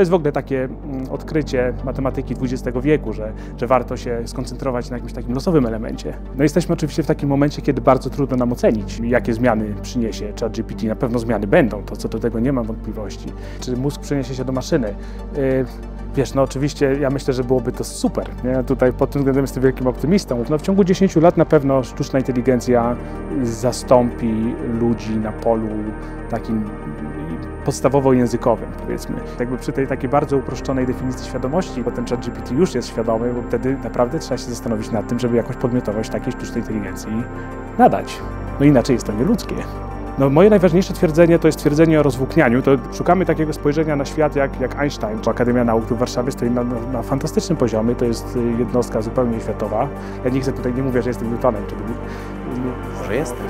To jest w ogóle takie mm, odkrycie matematyki XX wieku, że, że warto się skoncentrować na jakimś takim losowym elemencie. No jesteśmy oczywiście w takim momencie, kiedy bardzo trudno nam ocenić, jakie zmiany przyniesie GPT Na pewno zmiany będą, to co do tego nie mam wątpliwości. Czy mózg przeniesie się do maszyny? Yy, Wiesz, no oczywiście ja myślę, że byłoby to super. Ja Tutaj pod tym względem jestem wielkim optymistą. No, w ciągu 10 lat na pewno sztuczna inteligencja zastąpi ludzi na polu takim podstawowo-językowym, powiedzmy. Jakby przy tej takiej bardzo uproszczonej definicji świadomości, bo ten chat GPT już jest świadomy, bo wtedy naprawdę trzeba się zastanowić nad tym, żeby jakąś podmiotowość takiej sztucznej inteligencji nadać. No inaczej jest to nieludzkie. No, moje najważniejsze twierdzenie to jest twierdzenie o rozwłóknianiu. To szukamy takiego spojrzenia na świat jak, jak Einstein. Akademia Nauk w Warszawie stoi na, na, fantastycznym poziomie. To jest y, jednostka zupełnie światowa. Ja nie chcę tutaj, nie mówię, że jestem Newtonem. Czy... Może jesteś.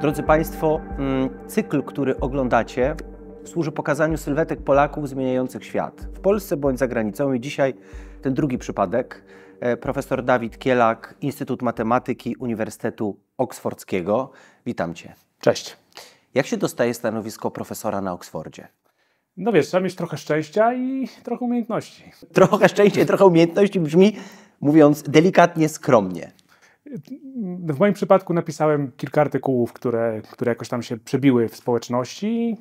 Drodzy Państwo, mm, cykl, który oglądacie, służy pokazaniu sylwetek Polaków zmieniających świat w Polsce bądź za granicą. I dzisiaj ten drugi przypadek. E, profesor Dawid Kielak, Instytut Matematyki Uniwersytetu Oksfordzkiego. Witam Cię. Cześć. Jak się dostaje stanowisko profesora na Oksfordzie? No wiesz, trzeba mieć trochę szczęścia i trochę umiejętności. Trochę szczęścia i trochę umiejętności brzmi, mówiąc delikatnie, skromnie. No, w moim przypadku napisałem kilka artykułów, które, które jakoś tam się przebiły w społeczności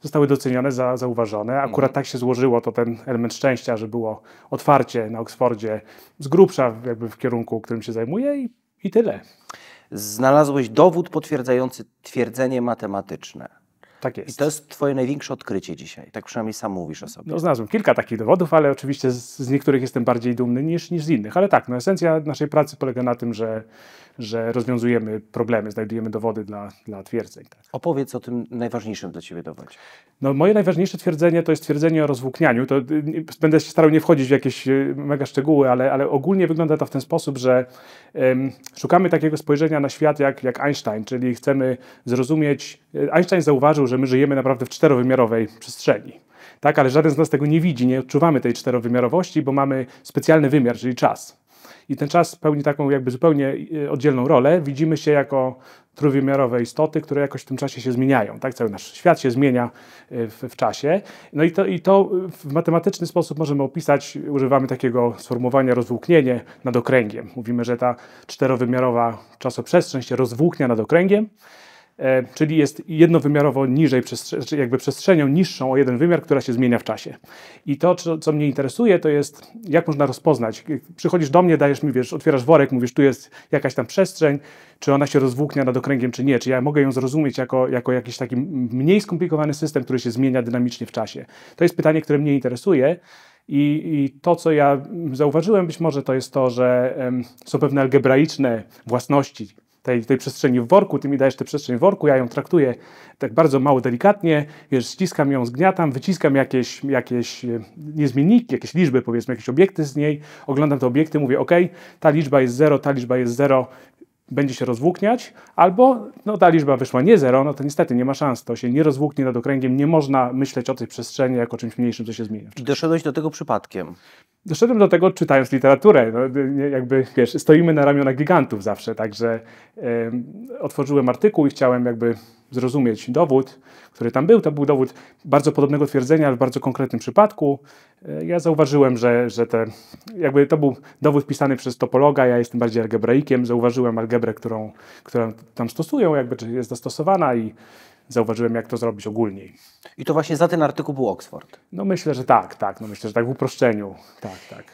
zostały docenione, za, zauważone. Akurat mhm. tak się złożyło to ten element szczęścia, że było otwarcie na Oksfordzie z grubsza jakby w kierunku, którym się zajmuję i, i tyle. Znalazłeś dowód potwierdzający twierdzenie matematyczne. Tak jest. I to jest twoje największe odkrycie dzisiaj. Tak przynajmniej sam mówisz o sobie. No znalazłem kilka takich dowodów, ale oczywiście z, z niektórych jestem bardziej dumny niż, niż z innych. Ale tak, no esencja naszej pracy polega na tym, że, że rozwiązujemy problemy, znajdujemy dowody dla, dla twierdzeń. Tak. Opowiedz o tym najważniejszym dla ciebie dowodzie. No moje najważniejsze twierdzenie to jest twierdzenie o rozwłóknianiu. To, y, nie, będę się starał nie wchodzić w jakieś y, mega szczegóły, ale, ale ogólnie wygląda to w ten sposób, że szukamy takiego spojrzenia na świat jak, jak Einstein, czyli chcemy zrozumieć E, Einstein zauważył, że my żyjemy naprawdę w czterowymiarowej przestrzeni. Tak, ale żaden z nas tego nie widzi, nie odczuwamy tej czterowymiarowości, bo mamy specjalny wymiar, czyli czas. I ten czas pełni taką jakby zupełnie e, oddzielną rolę. Widzimy się jako trójwymiarowe istoty, które jakoś w tym czasie się zmieniają. Tak? Cały nasz świat się zmienia e, w, w czasie. No i to, i to w matematyczny sposób możemy opisać, używamy takiego sformułowania rozwłóknienie nad okręgiem. Mówimy, że ta czterowymiarowa czasoprzestrzeń się rozwłóknia nad okręgiem E, czyli jest jednowymiarowo niżej, znaczy jakby przestrzenią niższą o jeden wymiar, która się zmienia w czasie. I to, co mnie interesuje, to jest, jak można rozpoznać. Przychodzisz do mnie, dajesz mi, wiesz, otwierasz worek, mówisz, tu jest jakaś tam przestrzeń, czy ona się rozwłóknia nad okręgiem, czy nie, czy ja mogę ją zrozumieć jako, jako jakiś taki mniej skomplikowany system, który się zmienia dynamicznie w czasie. To jest pytanie, które mnie interesuje. I, I, to, co ja zauważyłem, być może to jest to, że um, są pewne algebraiczne własności tej, tej przestrzeni w worku, ty mi dajesz tę przestrzeń w worku, ja ją traktuję tak bardzo mało delikatnie, wiesz, ściskam ją, zgniatam, wyciskam jakieś, jakieś e, niezmienniki, jakieś liczby, powiedzmy, jakieś obiekty z niej, oglądam te obiekty, mówię, ok, ta liczba jest 0, ta liczba jest 0, będzie się rozwłókniać, albo no, ta liczba wyszła nie zero, no to niestety nie ma szans, to się nie rozwłóknie nad okręgiem, nie można myśleć o tej przestrzeni jako o czymś mniejszym, co się zmienia. I doszedłeś do tego przypadkiem? Doszedłem do tego czytając literaturę, no, jakby wiesz, stoimy na ramionach gigantów zawsze, także otworzyłem artykuł i chciałem jakby zrozumieć dowód, który tam był. To był dowód bardzo podobnego twierdzenia, ale w bardzo konkretnym przypadku. E, ja zauważyłem, że, że te, jakby to był dowód pisany przez topologa, ja jestem bardziej algebraikiem, zauważyłem algebrę, którą, którą tam stosują, jakby czy jest zastosowana i zauważyłem, jak to zrobić ogólniej. I to właśnie za ten artykuł był Oxford? No myślę, że tak, tak. No myślę, że tak w uproszczeniu. Tak, tak.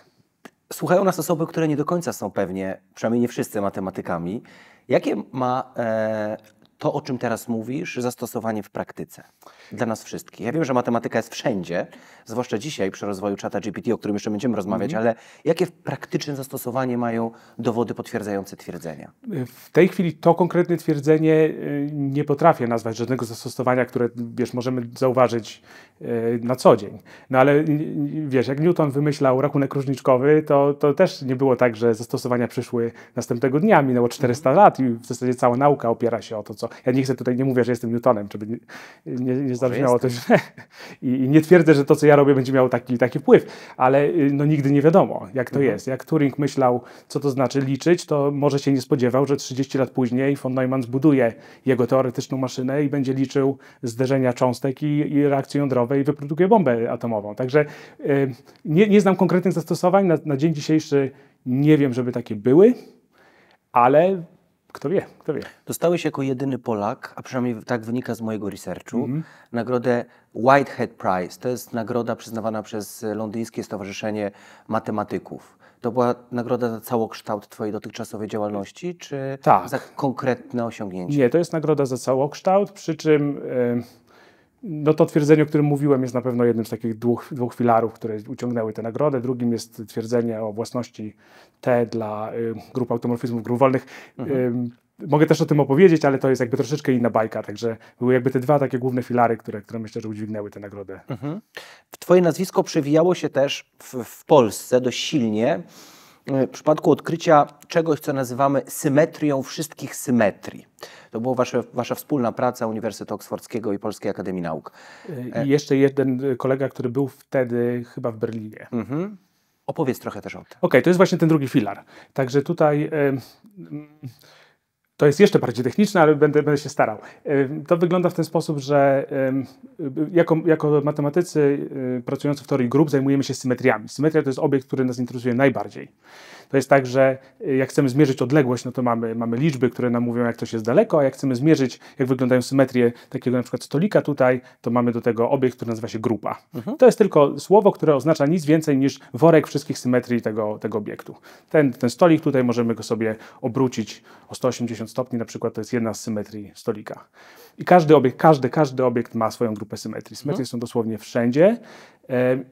Słuchają nas osoby, które nie do końca są pewnie, przynajmniej nie wszyscy, matematykami. Jakie ma e, to, o czym teraz mówisz, zastosowanie w praktyce dla nas wszystkich. Ja wiem, że matematyka jest wszędzie, zwłaszcza dzisiaj przy rozwoju czata GPT, o którym jeszcze będziemy rozmawiać, mm -hmm. ale jakie praktyczne zastosowanie mają dowody potwierdzające twierdzenia? W tej chwili to konkretne twierdzenie y, nie potrafię nazwać żadnego zastosowania, które wiesz, możemy zauważyć na co dzień. No ale wiesz, jak Newton wymyślał rachunek różniczkowy, to, to też nie było tak, że zastosowania przyszły następnego dnia, minęło 400 lat i w zasadzie cała nauka opiera się o to, co... Ja nie chcę tutaj, nie mówię, że jestem Newtonem, żeby nie, nie, nie zabrzmiało to I, I, nie twierdzę, że to, co ja robię, będzie miało taki, taki wpływ, ale y, no nigdy nie wiadomo, jak to mhm. jest. Jak Turing myślał, co to znaczy liczyć, to może się nie spodziewał, że 30 lat później von Neumann zbuduje jego teoretyczną maszynę i będzie liczył zderzenia cząstek i, i reakcję jądrową jądrowe i wyprodukuje bombę atomową. Także y, nie, nie znam konkretnych zastosowań. Na, na dzień dzisiejszy nie wiem, żeby takie były, ale kto wie, kto wie. Dostałeś jako jedyny Polak, a przynajmniej tak wynika z mojego researchu, mm -hmm. nagrodę Whitehead Prize. To jest nagroda przyznawana przez Londyńskie Stowarzyszenie Matematyków. To była nagroda za całokształt Twojej dotychczasowej działalności, czy tak. za konkretne osiągnięcie? Nie, to jest nagroda za całokształt, przy czym. Yy no to twierdzenie, o którym mówiłem, jest na pewno jednym z takich dwóch, dwóch filarów, które uciągnęły tę nagrodę. Drugim jest twierdzenie o własności T dla y, grup automorfizmów grup wolnych. Mhm. Y, mogę też o tym opowiedzieć, ale to jest jakby troszeczkę inna bajka, także były jakby te dwa takie główne filary, które, które myślę, że udźwignęły tę nagrodę. Mhm. Twoje nazwisko przewijało się też w, w Polsce dość silnie E, w przypadku odkrycia czegoś, co nazywamy symetrią wszystkich symetrii. To była wasza wspólna praca Uniwersytetu Oksfordzkiego i Polskiej Akademii Nauk. E, I jeszcze jeden e, kolega, który był wtedy chyba w Berlinie. Mhm. Opowiedz trochę też o tym. Okej, okay, to jest właśnie ten drugi filar. Także tutaj. To jest jeszcze bardziej techniczne, ale będę, będę się starał. To wygląda w ten sposób, że y, jako, jako, matematycy y, pracujący w teorii grup zajmujemy się symetriami. Symetria to jest obiekt, który nas interesuje najbardziej. To jest tak, że y, jak chcemy zmierzyć odległość, no to mamy, mamy liczby, które nam mówią, jak to się jest daleko, a jak chcemy zmierzyć, jak wyglądają symetrie takiego na przykład stolika tutaj, to mamy do tego obiekt, który nazywa się grupa. Mhm. To jest tylko słowo, które oznacza nic więcej niż worek wszystkich symetrii tego, tego obiektu. Ten, ten stolik tutaj możemy go sobie obrócić o 180 stopni na przykład to jest jedna z symetrii stolika. I każdy obiekt, każdy, każdy obiekt ma swoją grupę symetrii. Symetrie mhm. są dosłownie wszędzie.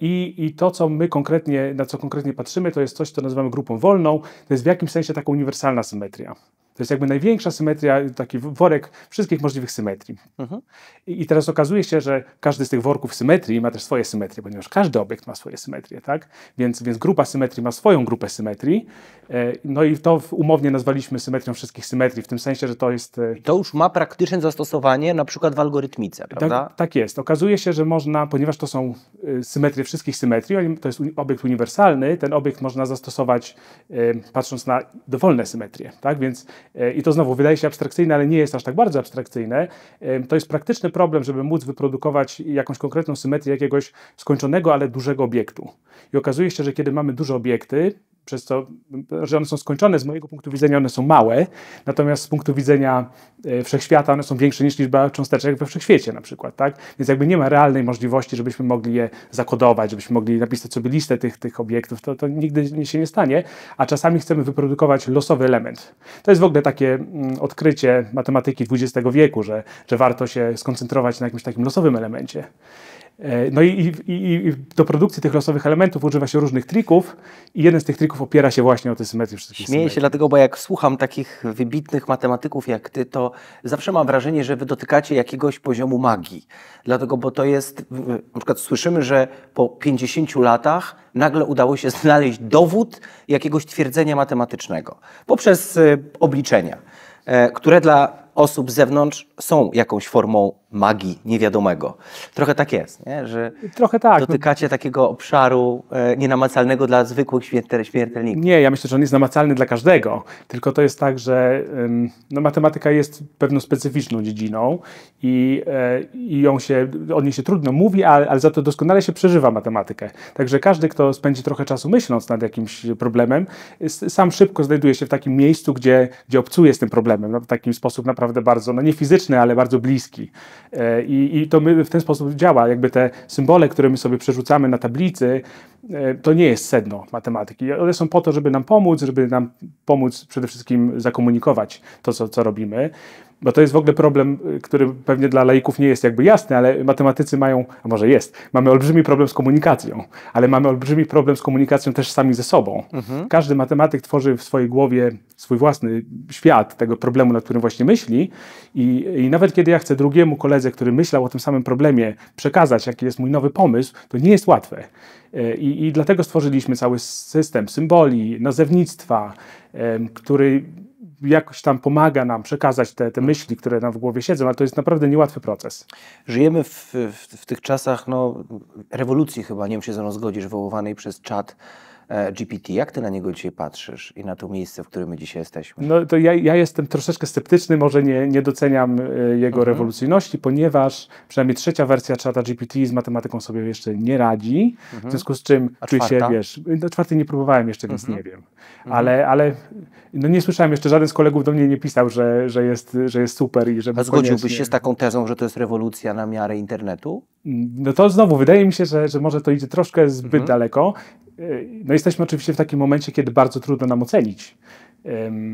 I, I, to, co my konkretnie, na co konkretnie patrzymy, to jest coś, co nazywamy grupą wolną. To jest w jakimś sensie taka uniwersalna symetria. To jest jakby największa symetria, taki worek wszystkich możliwych symetrii. Mhm. I, I teraz okazuje się, że każdy z tych worków symetrii ma też swoje symetrie, ponieważ każdy obiekt ma swoje symetrie, tak? Więc, więc grupa symetrii ma swoją grupę symetrii. E, no i to umownie nazwaliśmy symetrią wszystkich symetrii, w tym sensie, że to jest... E, to już ma praktyczne zastosowanie na przykład w algorytmice, tak, prawda? Tak, tak jest. Okazuje się, że można, ponieważ to są e, symetrie wszystkich symetrii, to jest obiekt uniwersalny, ten obiekt można zastosować patrząc na dowolne symetrie, tak? Więc E, I to znowu wydaje się abstrakcyjne, ale nie jest aż tak bardzo abstrakcyjne. E, to jest praktyczny problem, żeby móc wyprodukować jakąś konkretną symetrię jakiegoś skończonego, ale dużego obiektu. I okazuje się, że kiedy mamy duże obiekty, przez to, że one są skończone, z mojego punktu widzenia one są małe, natomiast z punktu widzenia e, wszechświata one są większe niż liczba cząsteczek we wszechświecie na przykład, tak? Więc jakby nie ma realnej możliwości, żebyśmy mogli je zakodować, żebyśmy mogli napisać sobie listę tych, tych obiektów, to, to nigdy się nie stanie, a czasami chcemy wyprodukować losowy element. To jest w ogóle takie mm, odkrycie matematyki XX wieku, że, że warto się skoncentrować na jakimś takim losowym elemencie. E, no i, i, i, do produkcji tych losowych elementów używa się różnych trików i jeden z tych trików opiera się właśnie o te symetrie wszystkich Śmieję symetrii. się dlatego, bo jak słucham takich wybitnych matematyków jak ty, to zawsze mam wrażenie, że wy dotykacie jakiegoś poziomu magii. Dlatego, bo to jest, na przykład słyszymy, że po 50 latach nagle udało się znaleźć dowód jakiegoś twierdzenia matematycznego poprzez e, obliczenia, e, które dla osób z zewnątrz są jakąś formą magii niewiadomego. Trochę tak jest, nie? że Trochę tak, no. dotykacie no. takiego obszaru e, nienamacalnego dla zwykłych śmiertelników. Nie, ja myślę, że on jest namacalny dla każdego, tylko to jest tak, że no, matematyka jest pewną specyficzną dziedziną i, e, i ją się, o niej się trudno mówi, ale, ale za to doskonale się przeżywa matematykę. Także każdy, kto spędzi trochę czasu myśląc nad jakimś problemem, sam szybko znajduje się w takim miejscu, gdzie, gdzie obcuje z tym problemem, no, w taki sposób naprawdę bardzo, no nie fizyczny, ale bardzo bliski. E, I, I to my w ten sposób działa. Jakby te symbole, które my sobie przerzucamy na tablicy, e, to nie jest sedno matematyki. One są po to, żeby nam pomóc, żeby nam pomóc przede wszystkim zakomunikować to, co, co robimy bo to jest w ogóle problem, y, który pewnie dla laików nie jest jakby jasny, ale matematycy mają, a może jest, mamy olbrzymi problem z komunikacją, ale mamy olbrzymi problem z komunikacją też sami ze sobą. Mhm. Każdy matematyk tworzy w swojej głowie swój własny świat tego problemu, nad którym właśnie myśli i, i nawet kiedy ja chcę drugiemu koledze, który myślał o tym samym problemie, przekazać, jaki jest mój nowy pomysł, to nie jest łatwe. E, I, i dlatego stworzyliśmy cały system symboli, nazewnictwa, który jakoś tam pomaga nam przekazać te, te myśli, które nam w głowie siedzą, ale to jest naprawdę niełatwy proces. Żyjemy w, w, w tych czasach no, rewolucji chyba, nie wiem, czy ze mną zgodzisz, wywołanej przez czat E, GPT. Jak ty na niego dzisiaj patrzysz i na to miejsce, w którym my dzisiaj jesteśmy? No to ja, ja jestem troszeczkę sceptyczny, może nie, nie doceniam e, jego mhm. rewolucyjności, ponieważ przynajmniej trzecia wersja czata GPT z matematyką sobie jeszcze nie radzi, mhm. w związku z czym A czuję się, wiesz, do no czwartej nie próbowałem jeszcze, więc mhm. nie wiem. Mhm. Ale, ale no nie słyszałem jeszcze, żaden z kolegów do mnie nie pisał, że, że, jest, że jest super i że. A zgodziłbyś koniecznie... się z taką tezą, że to jest rewolucja na miarę internetu? No to znowu, wydaje mi się, że, że może to idzie troszkę zbyt mhm. daleko. E, no jesteśmy oczywiście w takim momencie, kiedy bardzo trudno nam ocenić,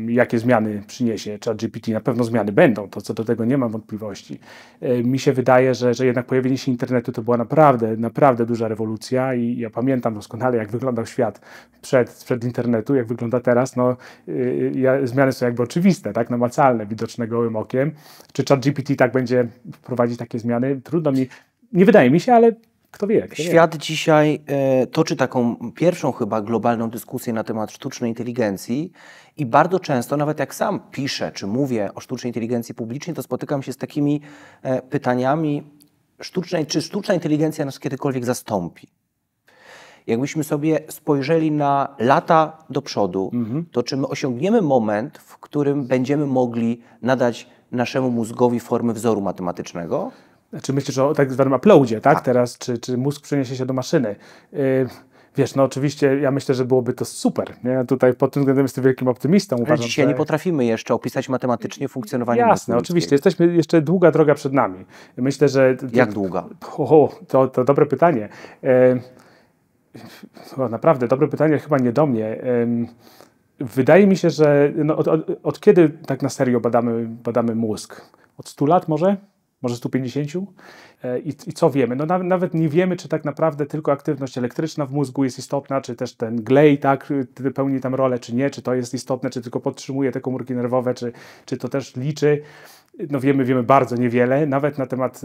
jakie zmiany przyniesie ChatGPT. Na pewno zmiany będą, to co do tego nie mam wątpliwości. E, mi się wydaje, że, że jednak pojawienie się internetu to była naprawdę, naprawdę duża rewolucja i ja pamiętam doskonale, jak wyglądał świat przed, przed internetu, jak wygląda teraz. No, e, ja, zmiany są jakby oczywiste, tak, namacalne, widoczne gołym okiem. Czy ChatGPT tak będzie wprowadzić takie zmiany? Trudno mi, nie wydaje mi się, ale kto wie, kto Świat wie. dzisiaj e, toczy taką pierwszą chyba globalną dyskusję na temat sztucznej inteligencji i bardzo często, nawet jak sam piszę czy mówię o sztucznej inteligencji publicznie, to spotykam się z takimi e, pytaniami, sztucznej, czy sztuczna inteligencja nas kiedykolwiek zastąpi? Jakbyśmy sobie spojrzeli na lata do przodu, mhm. to czy my osiągniemy moment, w którym będziemy mogli nadać naszemu mózgowi formy wzoru matematycznego? Znaczy myślisz o tak zwanym uploadzie, tak? tak? Teraz, czy, czy mózg przeniesie się do maszyny. Y, wiesz, no oczywiście ja myślę, że byłoby to super. Nie? Tutaj pod tym względem jestem wielkim optymistą. Uważam, Ale dzisiaj że... nie potrafimy jeszcze opisać matematycznie funkcjonowanie Jasne, oczywiście. Jesteśmy, jeszcze długa droga przed nami. Myślę, że... Jak długa? O, to, to dobre pytanie. E, o, naprawdę, dobre pytanie chyba nie do mnie. wydaje mi się, że no, od, od, od, kiedy tak na serio badamy, badamy mózg? Od 100 lat może? może 150? E, I, I co wiemy? No nawet, nie wiemy, czy tak naprawdę tylko aktywność elektryczna w mózgu jest istotna, czy też ten glej tak y, pełni tam rolę, czy nie, czy to jest istotne, czy tylko podtrzymuje te komórki nerwowe, czy, czy to też liczy. No wiemy, wiemy bardzo niewiele, nawet na temat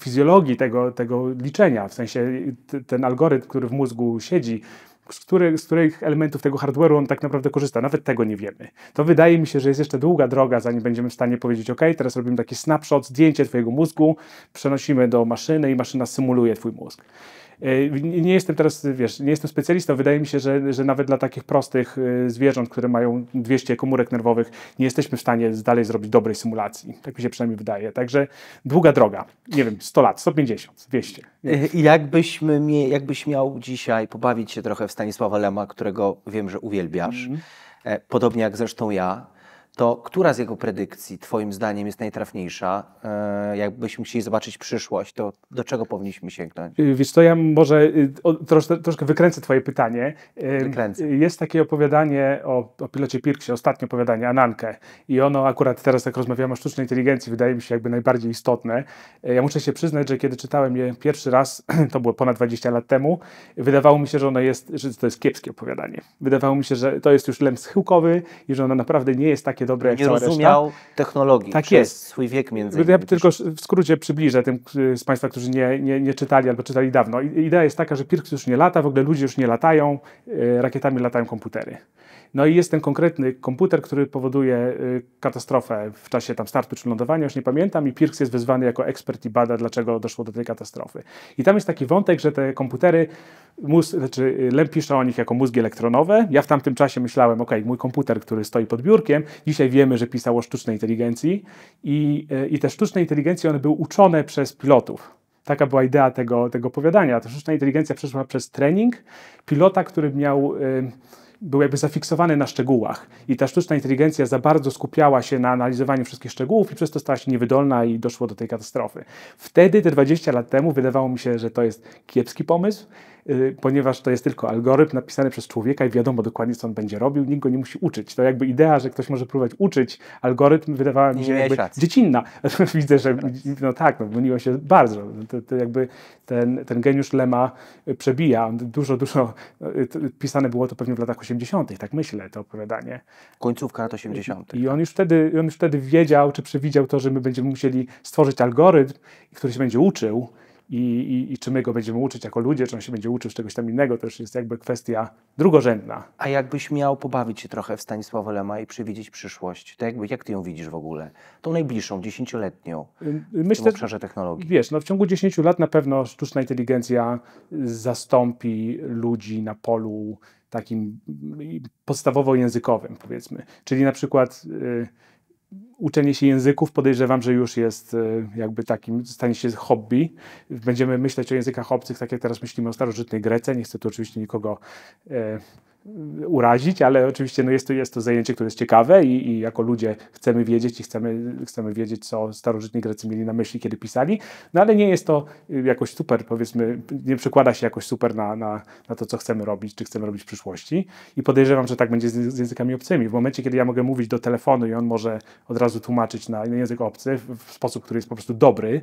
fizjologii tego, tego liczenia, w sensie y, ten algorytm, który w mózgu siedzi, z, który, z których elementów tego hardware'u on tak naprawdę korzysta. Nawet tego nie wiemy. To wydaje mi się, że jest jeszcze długa droga, zanim będziemy w stanie powiedzieć, OK, teraz robimy taki snapshot, zdjęcie Twojego mózgu, przenosimy do maszyny i maszyna symuluje Twój mózg. E, nie jestem teraz, wiesz, nie jestem specjalistą. Wydaje mi się, że, że nawet dla takich prostych e, zwierząt, które mają 200 komórek nerwowych, nie jesteśmy w stanie dalej zrobić dobrej symulacji. Tak mi się przynajmniej wydaje. Także długa droga. Nie wiem, 100 lat, 150, 200. I jakbyśmy jakbyś miał dzisiaj pobawić się trochę w Stanisława Lema, którego wiem, że uwielbiasz, mm. podobnie jak zresztą ja, to która z jego predykcji, Twoim zdaniem, jest najtrafniejsza? E, jakbyśmy chcieli zobaczyć przyszłość, to do czego powinniśmy sięgnąć? Y, wiesz, to ja może y, troszkę wykręcę Twoje pytanie. Y, wykręcę. Jest takie opowiadanie o, o pilocie Pirksie, ostatnie opowiadanie, Anankę. I ono akurat teraz, jak rozmawiamy o sztucznej inteligencji, wydaje mi się jakby najbardziej istotne. Ja muszę się przyznać, że kiedy czytałem je pierwszy raz, to było ponad 20 lat temu, wydawało mi się, że ono jest, że to jest kiepskie opowiadanie. Wydawało mi się, że to jest już lem schyłkowy i że ono naprawdę nie jest takie dobre jak nie cała rozumiał reszta. technologii tak jest. swój wiek między innymi. Ja tylko w skrócie przybliżę tym z Państwa, którzy nie, nie, nie czytali albo czytali dawno. Idea jest taka, że Pirks już nie lata, w ogóle ludzie już nie latają, e, rakietami latają komputery. No i jest ten konkretny komputer, który powoduje e, katastrofę w czasie tam startu czy lądowania, już nie pamiętam, i Pirks jest wezwany jako ekspert i bada, dlaczego doszło do tej katastrofy. I tam jest taki wątek, że te komputery, mózg, znaczy e, Lem pisze o nich jako mózgi elektronowe. Ja w tamtym czasie myślałem, ok, mój komputer, który stoi pod biurkiem, Dzisiaj wiemy, że pisał o sztucznej inteligencji i, e, i te sztuczne inteligencje, one były uczone przez pilotów. Taka była idea tego, tego opowiadania. Ta sztuczna inteligencja przeszła przez trening pilota, który miał... E, był jakby zafiksowany na szczegółach i ta sztuczna inteligencja za bardzo skupiała się na analizowaniu wszystkich szczegółów i przez to stała się niewydolna i doszło do tej katastrofy. Wtedy, te 20 lat temu, wydawało mi się, że to jest kiepski pomysł, Y, ponieważ to jest tylko algorytm napisany przez człowieka i wiadomo dokładnie, co on będzie robił, nikt go nie musi uczyć. To jakby idea, że ktoś może próbować uczyć algorytm, wydawała mi się jakby dziecinna. Widzę, że no tak, no, myliło się bardzo. To, to jakby ten, ten geniusz Lema y, przebija. dużo, dużo y, pisane było to pewnie w latach 80., tak myślę, to opowiadanie. Końcówka lat 80. I on już wtedy, on już wtedy wiedział, czy przewidział to, że my będziemy musieli stworzyć algorytm, który się będzie uczył, i, i, i, czy my go będziemy uczyć jako ludzie, czy on się będzie uczył z czegoś tam innego, to już jest jakby kwestia drugorzędna. A jakbyś miał pobawić się trochę w Stanisława Lema i przewidzieć przyszłość, to jakby, jak ty ją widzisz w ogóle? Tą najbliższą, dziesięcioletnią Myślę, w obszarze technologii. Wiesz, no w ciągu dziesięciu lat na pewno sztuczna inteligencja zastąpi ludzi na polu takim mm, podstawowo językowym, powiedzmy. Czyli na przykład... Yy, uczenie się języków podejrzewam, że już jest e, jakby takim, stanie się hobby. Będziemy myśleć o językach obcych, tak jak teraz myślimy o starożytnej Grece. Nie chcę tu oczywiście nikogo e, urazić, ale oczywiście no jest, to, jest to zajęcie, które jest ciekawe i, i, jako ludzie chcemy wiedzieć i chcemy, chcemy wiedzieć, co starożytni Grecy mieli na myśli, kiedy pisali, no ale nie jest to y, jakoś super, powiedzmy, nie przekłada się jakoś super na, na, na to, co chcemy robić, czy chcemy robić w przyszłości i podejrzewam, że tak będzie z, z językami obcymi. W momencie, kiedy ja mogę mówić do telefonu i on może od razu tłumaczyć na, na język obcy w, w sposób, który jest po prostu dobry,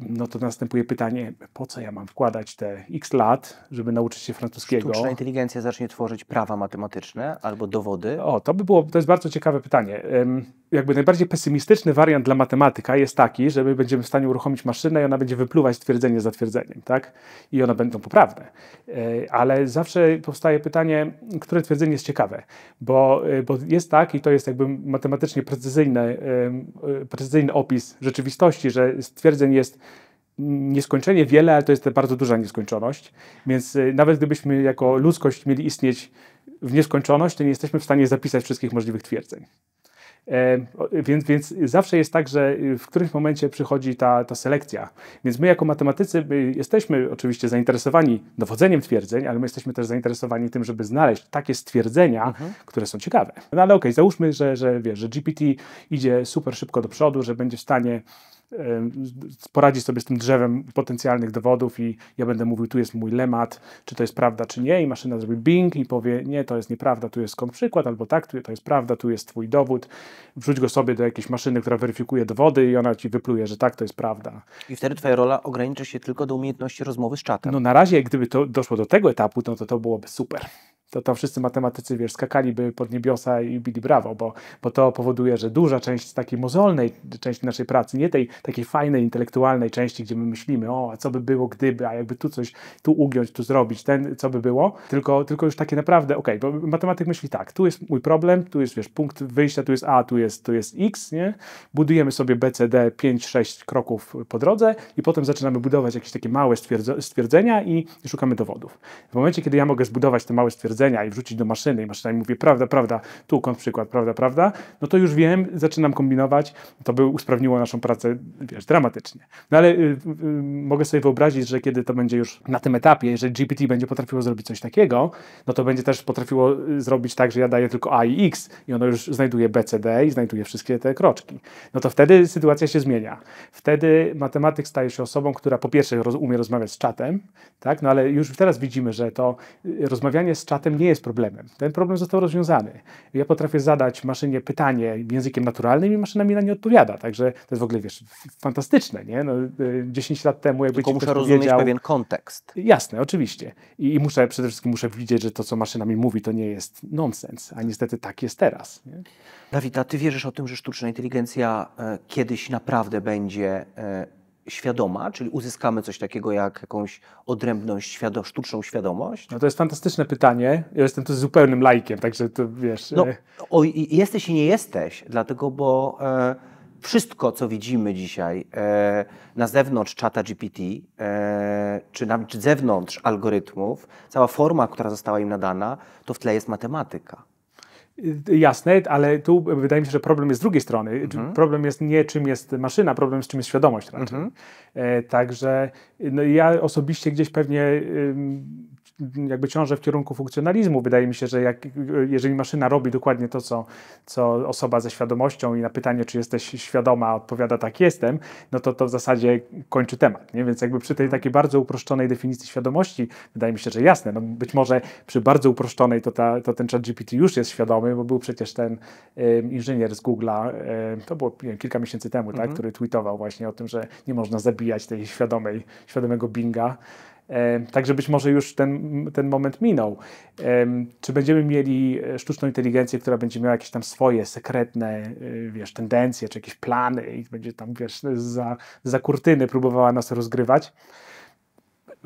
no to następuje pytanie, po co ja mam wkładać te x lat, żeby nauczyć się francuskiego? Sztuczna inteligencja zacznie tworzyć prawa matematyczne albo dowody? O, to by było, to jest bardzo ciekawe pytanie jakby najbardziej pesymistyczny wariant dla matematyka jest taki, że my będziemy w stanie uruchomić maszynę i ona będzie wypluwać twierdzenie za twierdzeniem, tak? I one będą poprawne. E, ale zawsze powstaje pytanie, które twierdzenie jest ciekawe, bo, e, bo jest tak i to jest jakby matematycznie precyzyjny, e, precyzyjny opis rzeczywistości, że stwierdzeń jest nieskończenie wiele, ale to jest bardzo duża nieskończoność, więc nawet gdybyśmy jako ludzkość mieli istnieć w nieskończoność, to nie jesteśmy w stanie zapisać wszystkich możliwych twierdzeń. E, więc, więc zawsze jest tak, że y, w którymś momencie przychodzi ta, ta selekcja. Więc my jako matematycy my jesteśmy oczywiście zainteresowani dowodzeniem twierdzeń, ale my jesteśmy też zainteresowani tym, żeby znaleźć takie stwierdzenia, mhm. które są ciekawe. No ale okej, okay, załóżmy, że, że, wiesz, że GPT idzie super szybko do przodu, że będzie w stanie poradzić sobie z tym drzewem potencjalnych dowodów i ja będę mówił, tu jest mój lemat, czy to jest prawda, czy nie i maszyna zrobi bing i powie, nie, to jest nieprawda, tu jest przykład, albo tak, to jest prawda, tu jest twój dowód, wrzuć go sobie do jakiejś maszyny, która weryfikuje dowody i ona ci wypluje, że tak, to jest prawda. I wtedy twoja rola ogranicza się tylko do umiejętności rozmowy z czatem. No na razie, gdyby to doszło do tego etapu, no to to byłoby super to tam wszyscy matematycy, wiesz, skakaliby pod niebiosa i bili brawo, bo, bo to powoduje, że duża część takiej mozolnej części naszej pracy, nie tej takiej fajnej, intelektualnej części, gdzie my myślimy, o, a co by było gdyby, a jakby tu coś, tu ugiąć, tu zrobić, ten, co by było, tylko, tylko już takie naprawdę, ok, bo matematyk myśli tak, tu jest mój problem, tu jest, wiesz, punkt wyjścia, tu jest A, tu jest, tu jest X, nie? Budujemy sobie BCD 5-6 kroków po drodze i potem zaczynamy budować jakieś takie małe stwierdzenia i szukamy dowodów. W momencie, kiedy ja mogę zbudować te małe stwierdzenia i wrzucić do maszyny i maszyna mi mówi, prawda, prawda, tu kąt przykład, prawda, prawda, no to już wiem, zaczynam kombinować, to by usprawniło naszą pracę wiesz, dramatycznie. No ale y, y, y, mogę sobie wyobrazić, że kiedy to będzie już na tym etapie, jeżeli GPT będzie potrafiło zrobić coś takiego, no to będzie też potrafiło y, zrobić tak, że ja daję tylko A i X i ono już znajduje B, C, D i znajduje wszystkie te kroczki. No to wtedy sytuacja się zmienia. Wtedy matematyk staje się osobą, która po pierwsze roz, umie rozmawiać z czatem, tak? No ale już teraz widzimy, że to y, rozmawianie z czatem nie jest problemem. Ten problem został rozwiązany. Ja potrafię zadać maszynie pytanie językiem naturalnym i maszyna mi na nie odpowiada. Także to jest w ogóle, wiesz, fantastyczne, nie? No, 10 y, lat temu jakby Tylko muszę rozumieć pewien kontekst. Jasne, oczywiście. I, I, muszę, przede wszystkim muszę widzieć, że to, co maszyna mi mówi, to nie jest nonsens, a niestety tak jest teraz. Nie? Dawid, a ty wierzysz o tym, że sztuczna inteligencja e, kiedyś naprawdę będzie e, świadoma, czyli uzyskamy coś takiego jak jakąś odrębną świado sztuczną świadomość? No to jest fantastyczne pytanie. Ja jestem tu zupełnym lajkiem, także to wiesz... No, e. o, jesteś i nie jesteś, dlatego bo... E, wszystko, co widzimy dzisiaj e, na zewnątrz czata GPT, e, czy na czy zewnątrz algorytmów, cała forma, która została im nadana, to w tle jest matematyka. Y, jasne, ale tu wydaje mi się, że problem jest z drugiej strony. Mhm. Problem jest nie czym jest maszyna, problem jest czym jest świadomość raczej. Mhm. E, także no ja osobiście gdzieś pewnie jakby ciążę w kierunku funkcjonalizmu. Wydaje mi się, że jak, jeżeli maszyna robi dokładnie to, co, co osoba ze świadomością i na pytanie, czy jesteś świadoma, odpowiada tak jestem, no to to w zasadzie kończy temat. Nie? Więc jakby przy tej mhm. takiej bardzo uproszczonej definicji świadomości, wydaje mi się, że jasne, no być może przy bardzo uproszczonej to, ta, to ten chat GPT już jest świadomy, bo był przecież ten y, inżynier z Google'a, y, to było wiem, kilka miesięcy temu, tak, mhm. który tweetował właśnie o tym, że nie można zabijać tej świadomej, świadomego Binga, Także być może już ten, ten moment minął. Czy będziemy mieli e, sztuczną inteligencję, która będzie miała jakieś tam swoje sekretne e, wiesz, tendencje, czy jakieś plany i będzie tam wiesz, za, za kurtyny próbowała nas rozgrywać?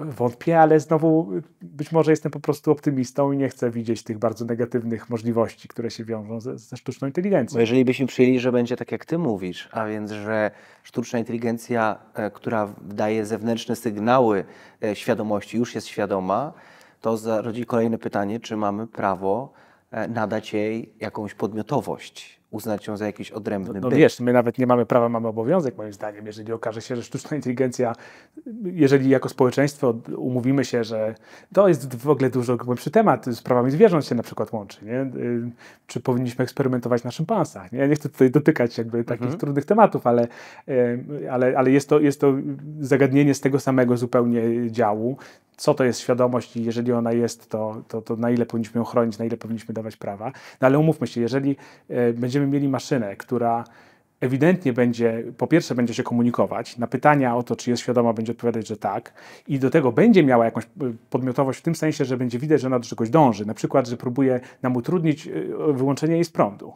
wątpię, ale znowu być może jestem po prostu optymistą i nie chcę widzieć tych bardzo negatywnych możliwości, które się wiążą ze, ze sztuczną inteligencją. Bo jeżeli byśmy przyjęli, że będzie tak, jak ty mówisz, a więc, że sztuczna inteligencja, e, która daje zewnętrzne sygnały e, świadomości, już jest świadoma, to rodzi kolejne pytanie, czy mamy prawo e, nadać jej jakąś podmiotowość uznać ją za jakiś odrębny no, no wiesz, my nawet nie mamy prawa, mamy obowiązek moim zdaniem, jeżeli okaże się, że sztuczna inteligencja, jeżeli jako społeczeństwo umówimy się, że to jest w ogóle dużo głębszy temat, z prawami zwierząt się na przykład łączy, nie? Y, czy powinniśmy eksperymentować na szympansach? Nie? Ja nie chcę tutaj dotykać jakby takich mhm. trudnych tematów, ale, y, ale, ale jest, to, jest to zagadnienie z tego samego zupełnie działu, co to jest świadomość i jeżeli ona jest, to, to, to na ile powinniśmy ją chronić, na ile powinniśmy dawać prawa. No ale umówmy się, jeżeli y, będziemy będziemy mieli maszynę, która ewidentnie będzie, po pierwsze będzie się komunikować, na pytania o to, czy jest świadoma, będzie odpowiadać, że tak i do tego będzie miała jakąś e, podmiotowość w tym sensie, że będzie widać, że ona do czegoś dąży, na przykład, że próbuje nam utrudnić e, wyłączenie jej z prądu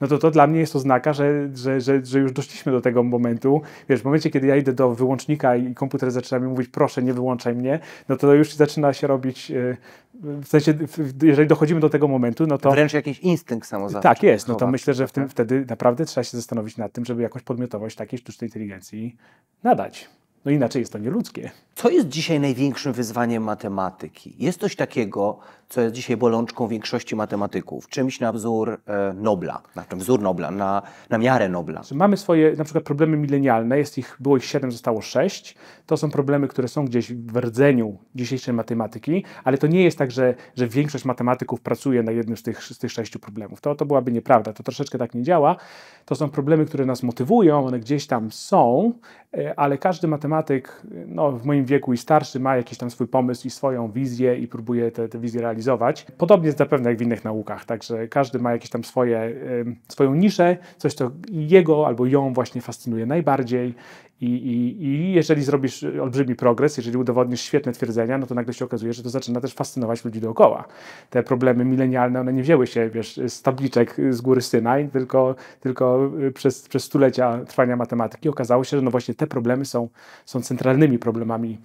no to to dla mnie jest oznaka, że, że, że, że już doszliśmy do tego momentu. Wiesz, w momencie, kiedy ja idę do wyłącznika i komputer zaczyna mi mówić, proszę, nie wyłączaj mnie, no to już zaczyna się robić, e, w sensie, jeżeli dochodzimy do tego momentu, no to... Wręcz jakiś instynkt samozabójczy. Tak jest, no to myślę, że w tym, mhm. wtedy naprawdę trzeba się zastanowić nad tym, żeby jakąś podmiotowość takiej sztucznej inteligencji nadać. No inaczej jest to nieludzkie. Co jest dzisiaj największym wyzwaniem matematyki? Jest coś takiego, co jest dzisiaj bolączką większości matematyków, czymś na wzór e, Nobla, na wzór Nobla, na, na miarę Nobla. Mamy swoje na przykład problemy milenialne, jest ich, było ich 7, zostało 6. To są problemy, które są gdzieś w rdzeniu dzisiejszej matematyki, ale to nie jest tak, że, że większość matematyków pracuje na jednym z tych, z tych sześciu problemów. To, to byłaby nieprawda, to troszeczkę tak nie działa. To są problemy, które nas motywują, one gdzieś tam są, e, ale każdy matematyk no, w moim wieku i starszy ma jakiś tam swój pomysł i swoją wizję i próbuje te, te wizje realizować realizować. Podobnie jest zapewne jak w innych naukach, także każdy ma jakieś tam swoje, swoją niszę, coś co jego albo ją właśnie fascynuje najbardziej i, i, I, jeżeli zrobisz olbrzymi progres, jeżeli udowodnisz świetne twierdzenia, no to nagle się okazuje, że to zaczyna też fascynować ludzi dookoła. Te problemy milenialne, one nie wzięły się wiesz, z tabliczek z góry Synaj, tylko, tylko y, przez, przez stulecia trwania matematyki okazało się, że no właśnie te problemy są, są centralnymi problemami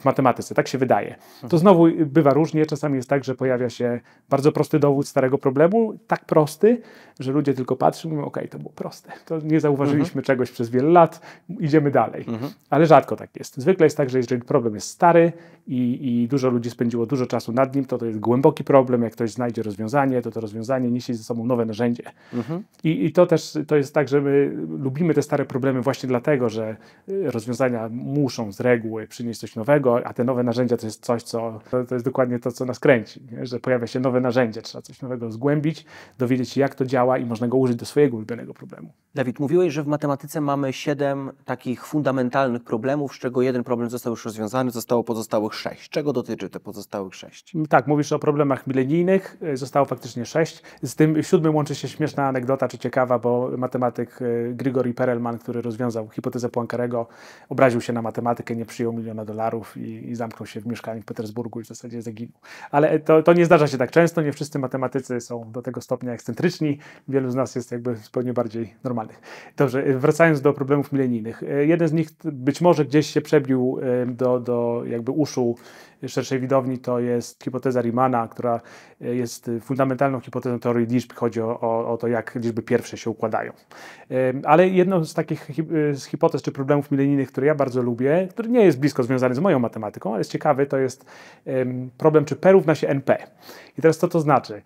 w matematyce. Tak się wydaje. To znowu bywa różnie. Czasami jest tak, że pojawia się bardzo prosty dowód starego problemu, tak prosty, że ludzie tylko patrzą i mówią, okej, okay, to było proste. To nie zauważyliśmy mhm. czegoś przez wiele lat, idziemy dalej. Mhm. Ale rzadko tak jest. Zwykle jest tak, że jeżeli problem jest stary i, i dużo ludzi spędziło dużo czasu nad nim, to to jest głęboki problem. Jak ktoś znajdzie rozwiązanie, to to rozwiązanie niesie ze sobą nowe narzędzie. Mhm. I, I to też to jest tak, że my lubimy te stare problemy właśnie dlatego, że y, rozwiązania muszą z reguły przynieść coś nowego, nowego, a te nowe narzędzia to jest coś, co to jest dokładnie to, co nas kręci, nie? że pojawia się nowe narzędzie, trzeba coś nowego zgłębić, dowiedzieć się, jak to działa i można go użyć do swojego ulubionego problemu. Dawid, mówiłeś, że w matematyce mamy siedem takich fundamentalnych problemów, z czego jeden problem został już rozwiązany, zostało pozostałych sześć. Czego dotyczy te pozostałych sześć? Tak, mówisz o problemach milenijnych, y, zostało faktycznie sześć. Z tym siódmym łączy się śmieszna anegdota, czy ciekawa, bo matematyk y, Grigori Perelman, który rozwiązał hipotezę Poincarego, obraził się na matematykę, nie przyjął miliona dolarów i, i, zamknął się w mieszkaniu w Petersburgu i w zasadzie zaginął. Ale to, to nie zdarza się tak często, nie wszyscy matematycy są do tego stopnia ekscentryczni, wielu z nas jest jakby zupełnie bardziej normalnych. Dobrze, wracając do problemów milenijnych. E, jeden z nich być może gdzieś się przebił e, do, do jakby uszu szerszej widowni, to jest hipoteza Riemanna, która e, jest fundamentalną hipotezą teorii liczb, chodzi o, o, o to, jak liczby pierwsze się układają. Ale jedną z takich e, z hipotez czy problemów milenijnych, które ja bardzo lubię, który nie jest blisko związany z moją matematyką, ale jest ciekawy, to jest problem, czy P równa się NP. I teraz co to znaczy?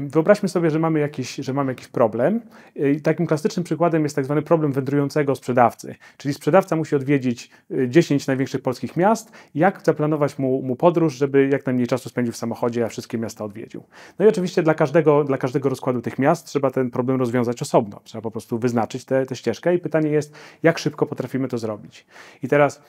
Wyobraźmy sobie, że mamy jakiś, że mamy jakiś problem. E, I takim klasycznym przykładem jest tak zwany problem wędrującego sprzedawcy. Czyli sprzedawca musi odwiedzić 10 e, największych polskich miast. Jak zaplanować mu, mu podróż, żeby jak najmniej czasu spędził w samochodzie, a wszystkie miasta odwiedził? No i oczywiście dla każdego, dla każdego rozkładu tych miast trzeba ten problem rozwiązać osobno. Trzeba po prostu wyznaczyć tę ścieżkę i pytanie jest, jak szybko potrafimy to zrobić. I teraz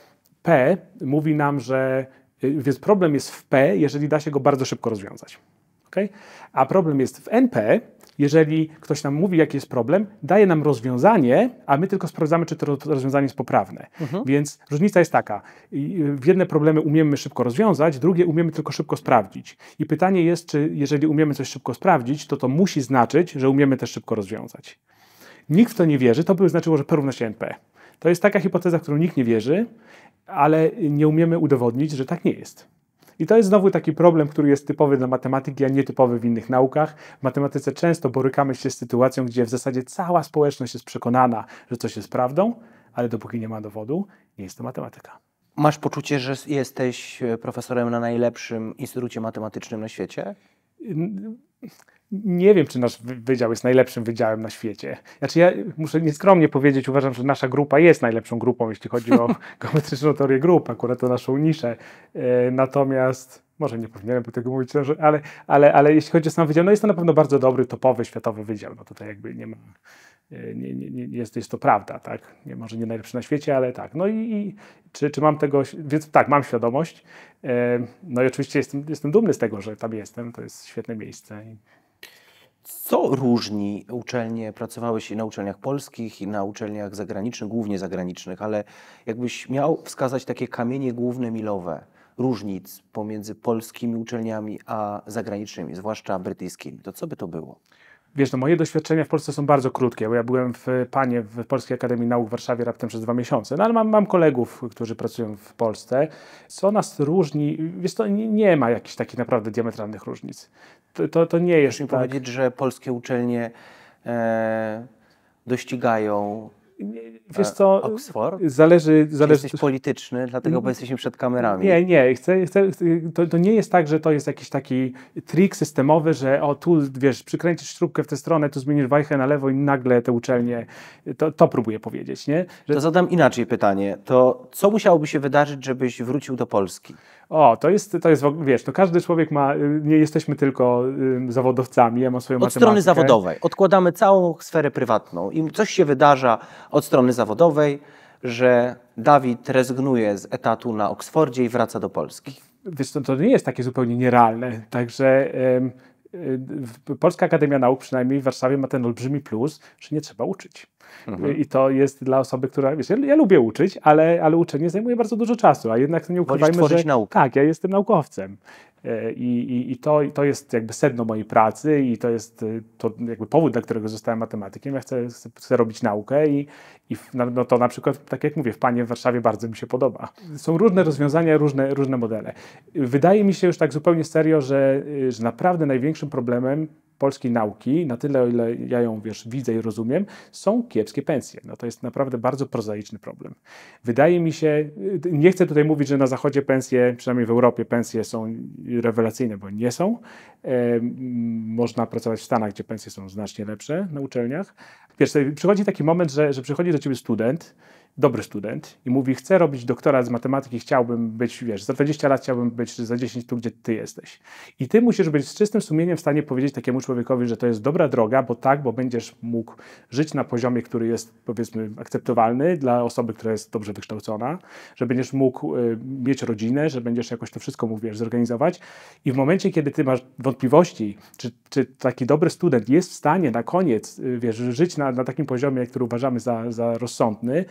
P mówi nam, że e, więc problem jest w P, jeżeli da się go bardzo szybko rozwiązać. Okay? A problem jest w NP, jeżeli ktoś nam mówi, jaki jest problem, daje nam rozwiązanie, a my tylko sprawdzamy, czy to rozwiązanie jest poprawne. Mhm. Więc różnica jest taka. Y, jedne problemy umiemy szybko rozwiązać, drugie umiemy tylko szybko sprawdzić. I pytanie jest, czy jeżeli umiemy coś szybko sprawdzić, to to musi znaczyć, że umiemy też szybko rozwiązać. Nikt w to nie wierzy, to by znaczyło, że porówna się NP. To jest taka hipoteza, w którą nikt nie wierzy, ale nie umiemy udowodnić, że tak nie jest. I to jest znowu taki problem, który jest typowy dla matematyki, a nietypowy w innych naukach. W matematyce często borykamy się z sytuacją, gdzie w zasadzie cała społeczność jest przekonana, że coś jest prawdą, ale dopóki nie ma dowodu, nie jest to matematyka. Masz poczucie, że jesteś e, profesorem na najlepszym instytucie matematycznym na świecie? nie wiem, czy nasz wydział jest najlepszym wydziałem na świecie. Znaczy, ja muszę nieskromnie powiedzieć, uważam, że nasza grupa jest najlepszą grupą, jeśli chodzi o geometryczną teorię grup, akurat o naszą niszę. E, natomiast, może nie powinienem do tego mówić, ale, ale, ale jeśli chodzi o sam wydział, no jest to na pewno bardzo dobry, topowy, światowy wydział. No tutaj jakby nie ma, e, nie, nie, nie, jest, jest to prawda, tak? Nie, może nie najlepszy na świecie, ale tak. No i, i czy, czy mam tego, więc tak, mam świadomość. E, no i oczywiście jestem, jestem dumny z tego, że tam jestem, to jest świetne miejsce. Co różni uczelnie? Pracowałeś na uczelniach polskich i na uczelniach zagranicznych, głównie zagranicznych, ale jakbyś miał wskazać takie kamienie główne milowe różnic pomiędzy polskimi uczelniami a zagranicznymi, zwłaszcza brytyjskimi, to co by to było? Wiesz, no moje doświadczenia w Polsce są bardzo krótkie, bo ja byłem w Panie w Polskiej Akademii Nauk w Warszawie raptem przez dwa miesiące, no ale mam, mam kolegów, którzy pracują w Polsce. Co nas różni? Wiesz, to nie, nie ma jakichś takich naprawdę diametralnych różnic to, to, nie jest tak. powiedzieć, że polskie uczelnie e, dościgają Wiesz co, e, Oxford? Zależy, zależy... Czy jesteś polityczny, dlatego bo jesteśmy przed kamerami. Nie, nie, chcę, chcę, to, to nie jest tak, że to jest jakiś taki trik systemowy, że o tu, wiesz, przykręcisz śrubkę w tę stronę, tu zmienisz wajchę na lewo i nagle te uczelnie, to, to próbuję powiedzieć, nie? Że... To zadam inaczej pytanie, to co musiałoby się wydarzyć, żebyś wrócił do Polski? o, to jest, to jest, wiesz, to każdy człowiek ma, y, nie jesteśmy tylko y, zawodowcami, ja mam swoją Od matematykę. strony zawodowej, odkładamy całą sferę prywatną. i coś się wydarza od strony zawodowej, że Dawid rezygnuje z etatu na Oksfordzie i wraca do Polski. Wiesz, to, to nie jest takie zupełnie nierealne, także... Y, Polska Akademia Nauk, przynajmniej w Warszawie, ma ten olbrzymi plus, że nie trzeba uczyć. Mhm. I to jest dla osoby, która, wiesz, ja, ja, lubię uczyć, ale, ale uczenie zajmuje bardzo dużo czasu, a jednak nie ukrywajmy, że... Naukę. Tak, ja jestem naukowcem. E, I, i, i to, to jest jakby sedno mojej pracy i to jest e, to jakby powód, dla którego zostałem matematykiem. Ja chcę, chcę, chcę robić naukę i, i no to na przykład, tak jak mówię, w Panie w Warszawie bardzo mi się podoba. Są różne rozwiązania, różne, różne modele. Wydaje mi się już tak zupełnie serio, że, że naprawdę największym problemem polskiej nauki, na tyle, o ile ja ją wiesz, widzę i rozumiem, są kiepskie pensje. No to jest naprawdę bardzo prozaiczny problem. Wydaje mi się, y, nie chcę tutaj mówić, że na Zachodzie pensje, przynajmniej w Europie, pensje są rewelacyjne, bo nie są. E, można pracować w Stanach, gdzie pensje są znacznie lepsze na uczelniach. Wiesz, przychodzi taki moment, że, że przychodzi do ciebie student, dobry student i mówi, chcę robić doktorat z matematyki, chciałbym być, wiesz, za 20 lat chciałbym być, za 10 tu, gdzie ty jesteś. I ty musisz być z czystym sumieniem w stanie powiedzieć takiemu człowiekowi, że to jest dobra droga, bo tak, bo będziesz mógł żyć na poziomie, który jest, powiedzmy, akceptowalny dla osoby, która jest dobrze wykształcona, że będziesz mógł y, mieć rodzinę, że będziesz jakoś to wszystko mówisz zorganizować. I w momencie, kiedy ty masz wątpliwości, czy, czy taki dobry student jest w stanie na koniec, y, wiesz, żyć na, na takim poziomie, który uważamy za, za rozsądny,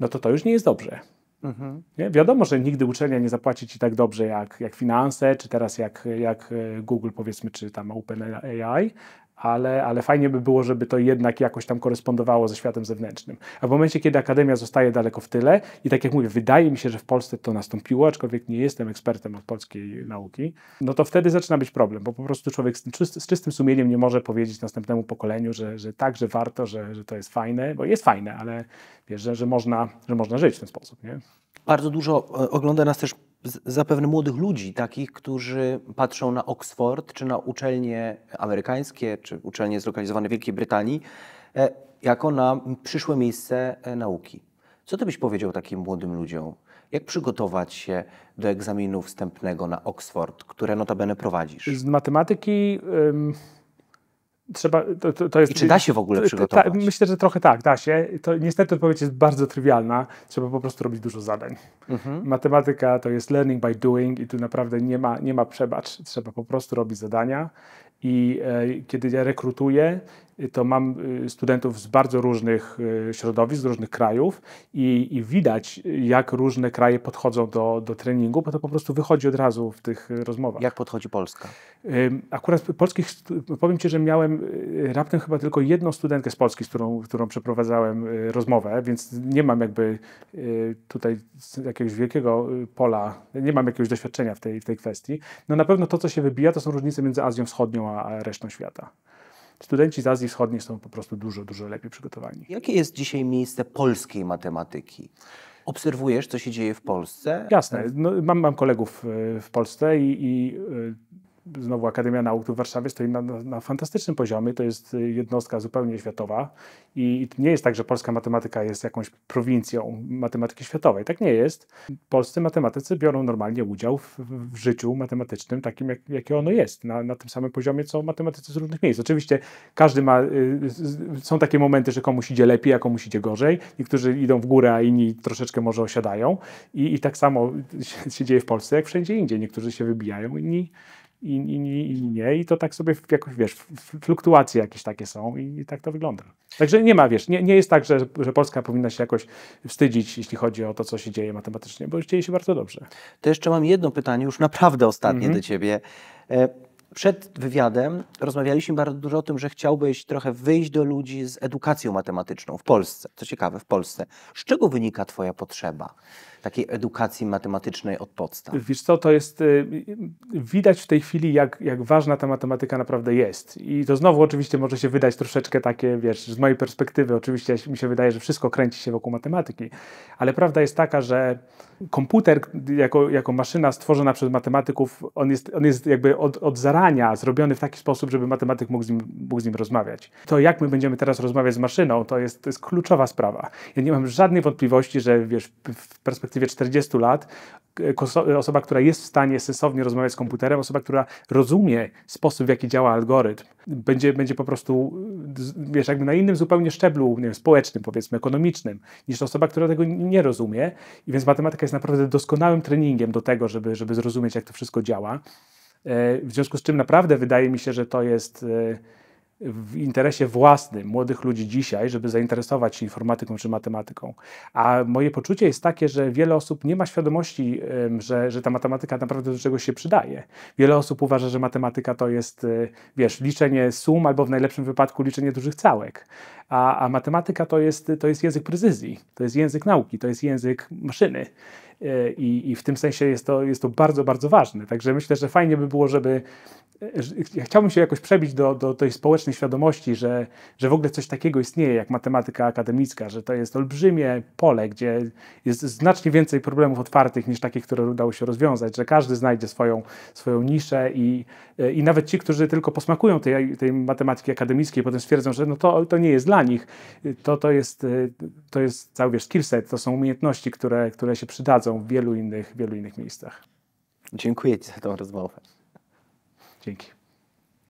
no to to już nie jest dobrze. Mhm. Wiadomo, że nigdy uczelnia nie zapłaci ci tak dobrze jak, jak finanse, czy teraz jak, jak e, Google, powiedzmy, czy tam OpenAI, ale, ale fajnie by było, żeby to jednak jakoś tam korespondowało ze światem zewnętrznym. A w momencie, kiedy akademia zostaje daleko w tyle, i tak jak mówię, wydaje mi się, że w Polsce to nastąpiło, aczkolwiek nie jestem ekspertem od polskiej nauki, no to wtedy zaczyna być problem, bo po prostu człowiek z, z czystym sumieniem nie może powiedzieć następnemu pokoleniu, że, że tak, że warto, że, że to jest fajne, bo jest fajne, ale wiesz, że, że, można, że można żyć w ten sposób. Nie? Bardzo dużo e, ogląda nas też zapewne młodych ludzi, takich, którzy patrzą na Oxford, czy na uczelnie amerykańskie, czy uczelnie zlokalizowane w Wielkiej Brytanii, e, jako na przyszłe miejsce e, nauki. Co ty byś powiedział takim młodym ludziom? Jak przygotować się do egzaminu wstępnego na Oxford, które notabene prowadzisz? Z matematyki trzeba, to, to, to jest, I czy da y, się w ogóle y, przygotować? Ta, myślę, że trochę tak, da się. To niestety odpowiedź jest bardzo trywialna. Trzeba po prostu robić dużo zadań. Mhm. Matematyka to jest learning by doing i tu naprawdę nie ma, nie ma przebacz. Trzeba po prostu robić zadania i e, kiedy ja rekrutuję, Y, to mam y, studentów z bardzo różnych y, środowisk, z różnych krajów i, i widać, jak różne kraje podchodzą do, do treningu, bo to po prostu wychodzi od razu w tych rozmowach. Jak podchodzi Polska? Akurat polskich, powiem Ci, że miałem raptem chyba tylko jedną studentkę z Polski, z którą, którą przeprowadzałem rozmowę, więc nie mam jakby tutaj jakiegoś wielkiego pola, nie mam jakiegoś doświadczenia w tej, w tej kwestii. No na pewno to, co się wybija, to są różnice między Azją Wschodnią a resztą świata studenci z Azji Wschodniej są po prostu dużo, dużo lepiej przygotowani. Jakie jest dzisiaj miejsce polskiej matematyki? Obserwujesz, co się dzieje w Polsce? Jasne. No, mam, mam kolegów e, w Polsce i, i e, znowu Akademia Nauk w Warszawie stoi na, na, na, fantastycznym poziomie. To jest y, jednostka zupełnie światowa i, nie jest tak, że polska matematyka jest jakąś prowincją matematyki światowej. Tak nie jest. Polscy matematycy biorą normalnie udział w, w życiu matematycznym, takim jak, jakie ono jest, na, na, tym samym poziomie, co matematycy z różnych miejsc. Oczywiście każdy ma, y, y, są takie momenty, że komuś idzie lepiej, a komuś idzie gorzej. Niektórzy idą w górę, a inni troszeczkę może osiadają. I, i tak samo się, się dzieje w Polsce, jak wszędzie indziej. Niektórzy się wybijają, inni i, i, i nie. I to tak sobie jakoś, wiesz, fluktuacje jakieś takie są i, i tak to wygląda. Także nie ma, wiesz, nie, nie jest tak, że, że Polska powinna się jakoś wstydzić, jeśli chodzi o to, co się dzieje matematycznie, bo już dzieje się bardzo dobrze. To jeszcze mam jedno pytanie, już naprawdę ostatnie mm -hmm. do Ciebie. E, przed wywiadem rozmawialiśmy bardzo dużo o tym, że chciałbyś trochę wyjść do ludzi z edukacją matematyczną w Polsce. Co ciekawe, w Polsce. Z czego wynika Twoja potrzeba takiej edukacji matematycznej od podstaw? Wiesz co, to jest, y, y, widać w tej chwili, jak, jak ważna ta matematyka naprawdę jest. I to znowu oczywiście może się wydać troszeczkę takie, wiesz, z mojej perspektywy, oczywiście mi się wydaje, że wszystko kręci się wokół matematyki, ale prawda jest taka, że komputer jako, jako maszyna stworzona przez matematyków, on jest, on jest jakby od, od zarania zrobiony w taki sposób, żeby matematyk mógł z, nim, mógł z nim rozmawiać. To, jak my będziemy teraz rozmawiać z maszyną, to jest, to jest kluczowa sprawa. Ja nie mam żadnej wątpliwości, że wiesz, w perspektywie 40 lat e, e, osoba, która jest w stanie sensownie rozmawiać z komputerem, osoba, która rozumie sposób, w jaki działa algorytm, będzie, będzie po prostu, wiesz, jakby na innym zupełnie szczeblu, nie wiem, społecznym, powiedzmy, ekonomicznym, niż osoba, która tego nie rozumie. I więc matematyka jest naprawdę doskonałym treningiem do tego, żeby, żeby zrozumieć, jak to wszystko działa. E, w związku z czym naprawdę wydaje mi się, że to jest e, w interesie własnym młodych ludzi dzisiaj, żeby zainteresować się informatyką czy matematyką. A moje poczucie jest takie, że wiele osób nie ma świadomości, że, że ta matematyka naprawdę do czegoś się przydaje. Wiele osób uważa, że matematyka to jest, e, wiesz, liczenie sum albo w najlepszym wypadku liczenie dużych całek. A, a matematyka to jest, to jest język precyzji, to jest język nauki, to jest język maszyny i, i w tym sensie jest to, jest to bardzo, bardzo ważne. Także myślę, że fajnie by było, żeby ja chciałbym się jakoś przebić do, do tej społecznej świadomości, że, że w ogóle coś takiego istnieje jak matematyka akademicka, że to jest olbrzymie pole, gdzie jest znacznie więcej problemów otwartych niż takich, które udało się rozwiązać, że każdy znajdzie swoją, swoją niszę i, i nawet ci, którzy tylko posmakują tej, tej matematyki akademickiej, potem stwierdzą, że no to, to nie jest dla nich, to, to, jest, to jest cały wiesz, skill set, to są umiejętności, które, które się przydadzą prowadzą w wielu innych, wielu innych miejscach. Dziękuję Ci za tę rozmowę. Dzięki.